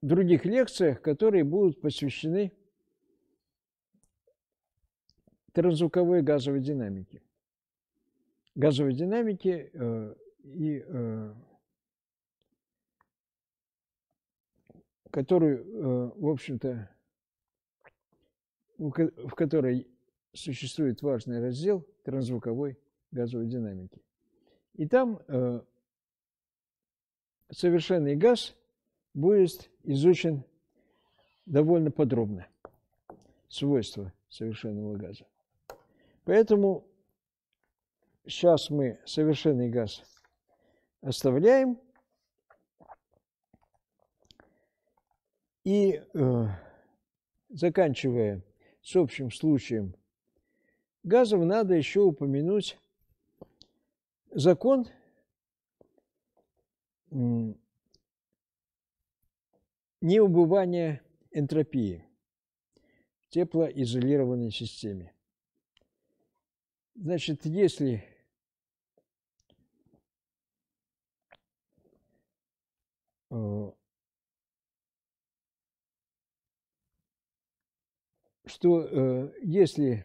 в других лекциях, которые будут посвящены трансзвуковой газовой динамике. Газовой динамике э, и э, которую, э, в общем-то, в которой существует важный раздел трансзвуковой газовой динамики. И там э, совершенный газ будет изучен довольно подробно, свойства совершенного газа. Поэтому сейчас мы совершенный газ оставляем И э, заканчивая с общим случаем газов, надо еще упомянуть закон неубывания энтропии в теплоизолированной системе. Значит, если э, что э, если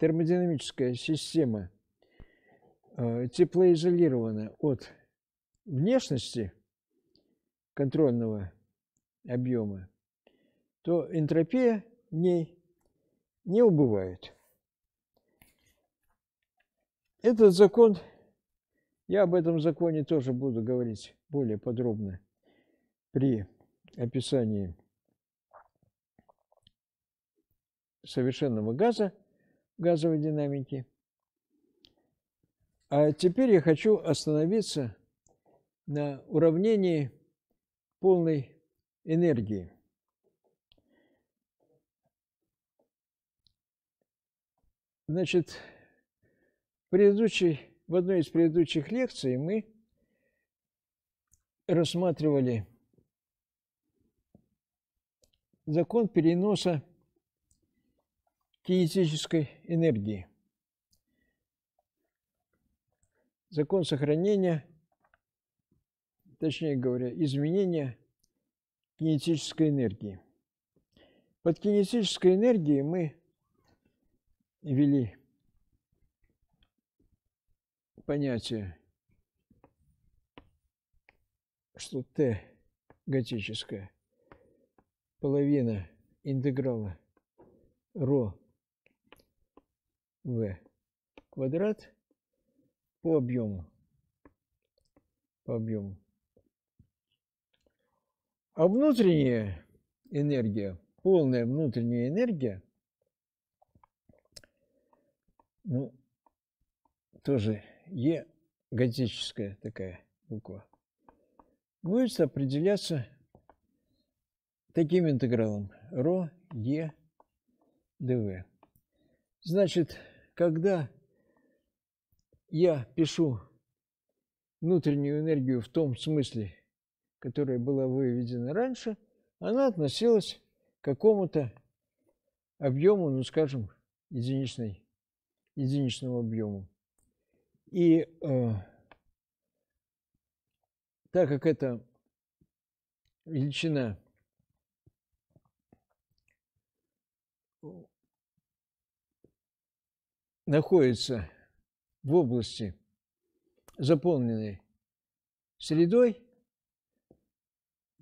термодинамическая система э, теплоизолирована от внешности контрольного объема, то энтропия в ней не убывает. Этот закон, я об этом законе тоже буду говорить более подробно при описании совершенного газа, газовой динамики. А теперь я хочу остановиться на уравнении полной энергии. Значит, в, в одной из предыдущих лекций мы рассматривали закон переноса кинетической энергии. Закон сохранения, точнее говоря, изменения кинетической энергии. Под кинетической энергией мы ввели понятие, что Т готическая половина интеграла ρ в квадрат по объему. По объему. А внутренняя энергия, полная внутренняя энергия, ну, тоже Е готическая такая буква, будет определяться таким интегралом ρ, Е, ДВ. Значит, когда я пишу внутреннюю энергию в том смысле, которая была выведена раньше, она относилась к какому-то объему, ну, скажем, единичной, единичному объему. И э, так как эта величина находится в области, заполненной средой,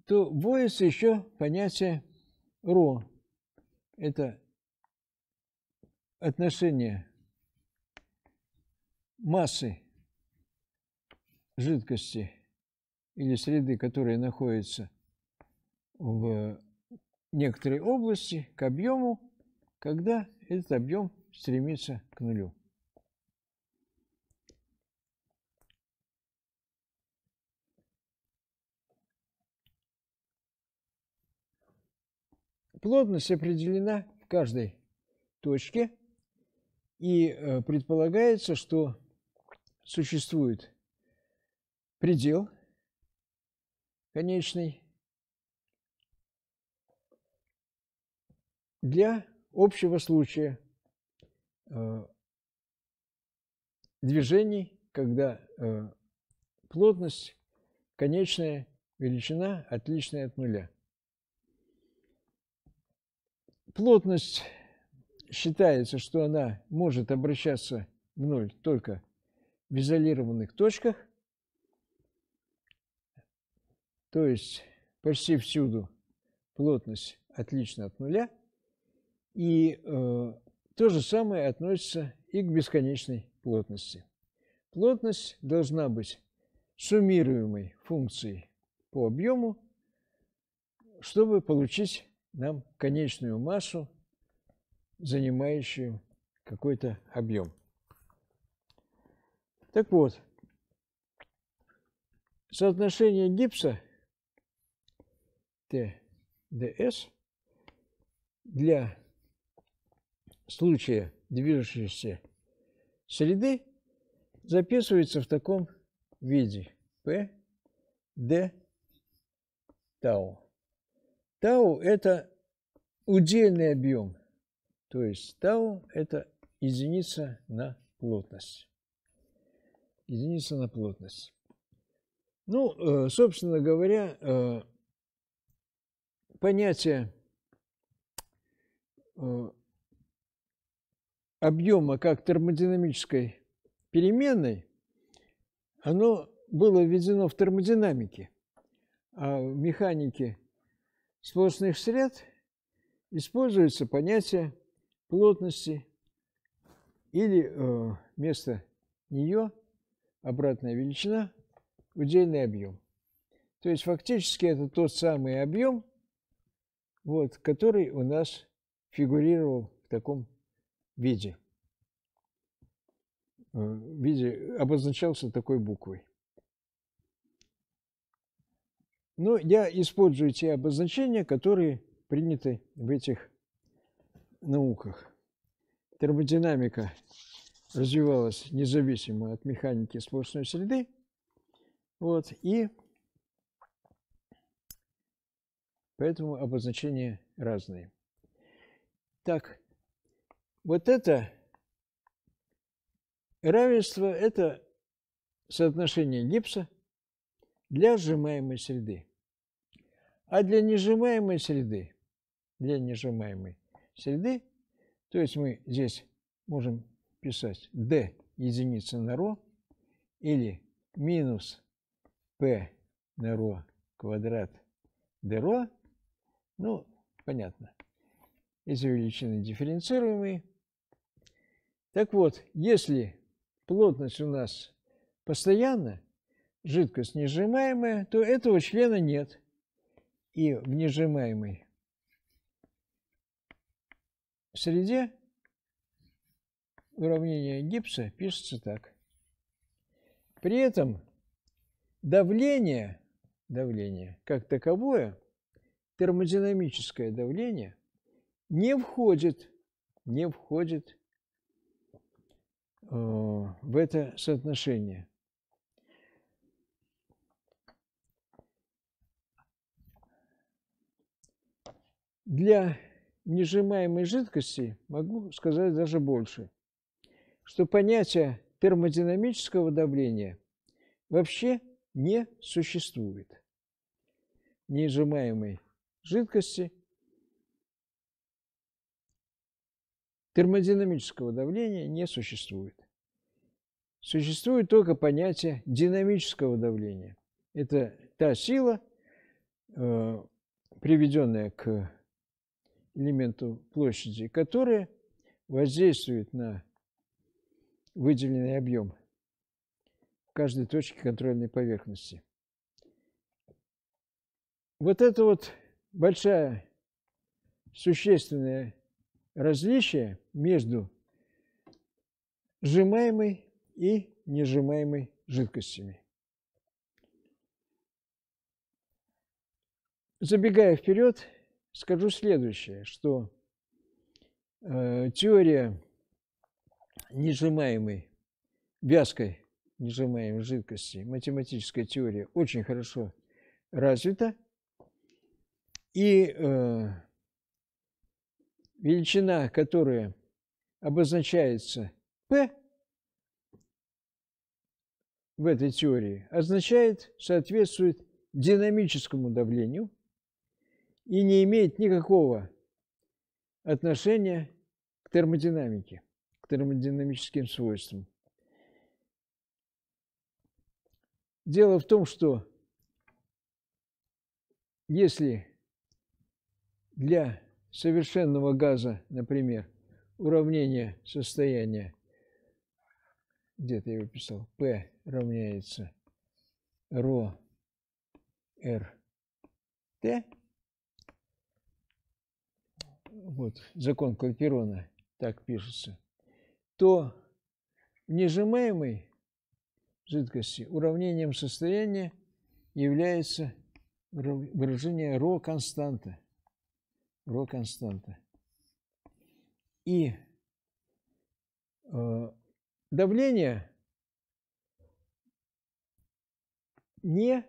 то вводится еще понятие ро. Это отношение массы жидкости или среды, которая находится в некоторой области, к объему, когда этот объем стремится к нулю. Плотность определена в каждой точке, и э, предполагается, что существует предел конечный для общего случая Э, движений, когда э, плотность, конечная величина, отличная от нуля. Плотность считается, что она может обращаться в ноль только в изолированных точках, то есть почти всюду плотность отлично от нуля, и э, то же самое относится и к бесконечной плотности. Плотность должна быть суммируемой функцией по объему, чтобы получить нам конечную массу, занимающую какой-то объем. Так вот, соотношение гипса T, для случая движущейся среды записывается в таком виде. P, D, тау. Тау – это удельный объем, то есть тау – это единица на плотность. Единица на плотность. Ну, э, собственно говоря, э, понятие э, объема как термодинамической переменной, оно было введено в термодинамике, а в механике сплошных сред используется понятие плотности или э, вместо нее обратная величина удельный объем. То есть фактически это тот самый объем, вот, который у нас фигурировал в таком виде. Э, в виде обозначался такой буквой. Но я использую те обозначения, которые приняты в этих науках. Термодинамика развивалась независимо от механики сплошной среды. Вот, и поэтому обозначения разные. Так, вот это равенство – это соотношение гипса для сжимаемой среды. А для нежимаемой среды, для нежимаемой среды, то есть мы здесь можем писать d единица на ро или минус p на ро квадрат d ро, ну, понятно. Эти величины дифференцируемые, так вот, если плотность у нас постоянна, жидкость нежимаемая, то этого члена нет. И в нежимаемой среде уравнение гипса пишется так. При этом давление, давление как таковое, термодинамическое давление, не входит, не входит Э, в это соотношение. Для нежимаемой жидкости могу сказать даже больше, что понятие термодинамического давления вообще не существует. Нежимаемой жидкости термодинамического давления не существует. Существует только понятие динамического давления. Это та сила, э, приведенная к элементу площади, которая воздействует на выделенный объем в каждой точке контрольной поверхности. Вот это вот большая существенное различие между сжимаемой и нежимаемой жидкостями. Забегая вперед, скажу следующее, что э, теория нежимаемой вязкой нежимаемой жидкости, математическая теория очень хорошо развита, и э, величина, которая обозначается P, в этой теории означает, соответствует динамическому давлению и не имеет никакого отношения к термодинамике, к термодинамическим свойствам. Дело в том, что если для совершенного газа, например, уравнение состояния где-то я его писал, P равняется ро R Т. Вот, закон Клапирона так пишется. То в нежимаемой жидкости уравнением состояния является выражение ро константа. Ро константа. И э, давление не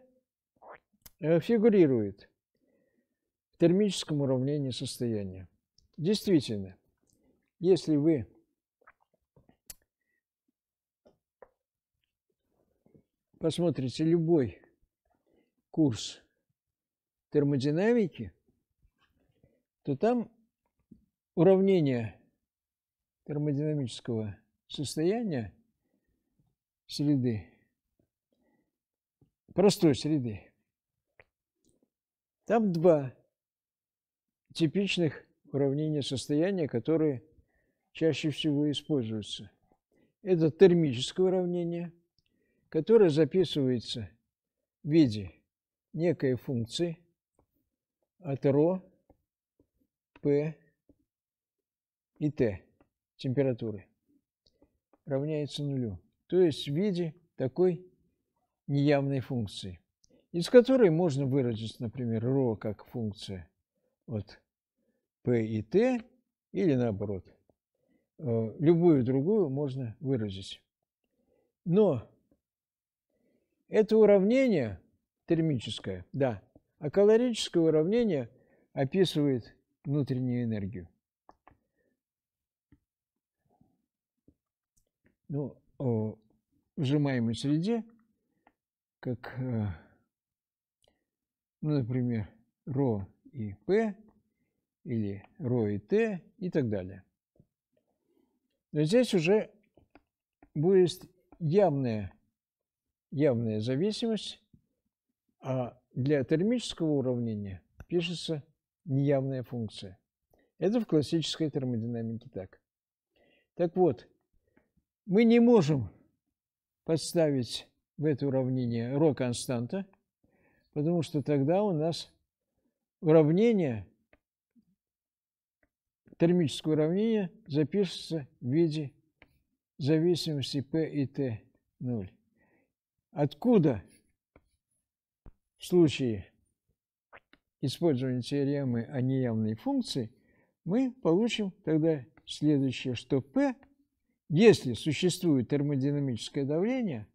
э, фигурирует в термическом уравнении состояния. Действительно, если вы посмотрите любой курс термодинамики, то там уравнение термодинамического состояние среды, простой среды, там два типичных уравнения состояния, которые чаще всего используются. Это термическое уравнение, которое записывается в виде некой функции от ρ, P и T температуры равняется нулю, то есть в виде такой неявной функции, из которой можно выразить, например, ρ как функция от p и t, или наоборот. Э, любую другую можно выразить. Но это уравнение термическое, да, а калорическое уравнение описывает внутреннюю энергию. ну, в сжимаемой среде, как, э, ну, например, ро и п, или ро и т, и так далее. Но здесь уже будет явная, явная зависимость, а для термического уравнения пишется неявная функция. Это в классической термодинамике так. Так вот, мы не можем подставить в это уравнение ро константа, потому что тогда у нас уравнение, термическое уравнение запишется в виде зависимости P и T 0. Откуда в случае использования теоремы о неявной функции мы получим тогда следующее, что P – если существует термодинамическое давление,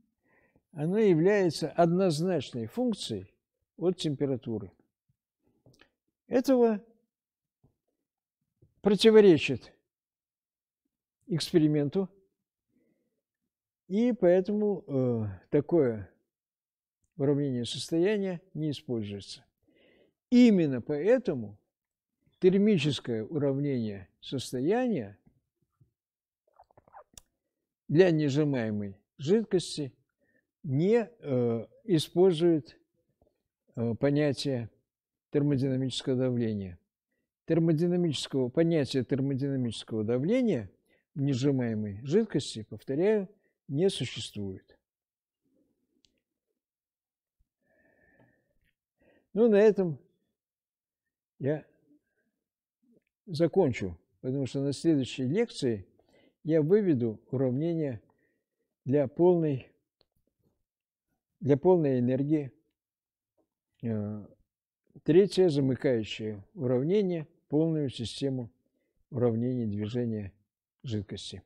оно является однозначной функцией от температуры. Этого противоречит эксперименту, и поэтому э, такое уравнение состояния не используется. Именно поэтому термическое уравнение состояния для нежимаемой жидкости не э, использует э, понятие термодинамического давления. Термодинамического, понятия термодинамического давления в нежимаемой жидкости, повторяю, не существует. Ну, на этом я закончу, потому что на следующей лекции я выведу уравнение для полной, для полной энергии. Э, третье замыкающее уравнение, полную систему уравнений движения жидкости.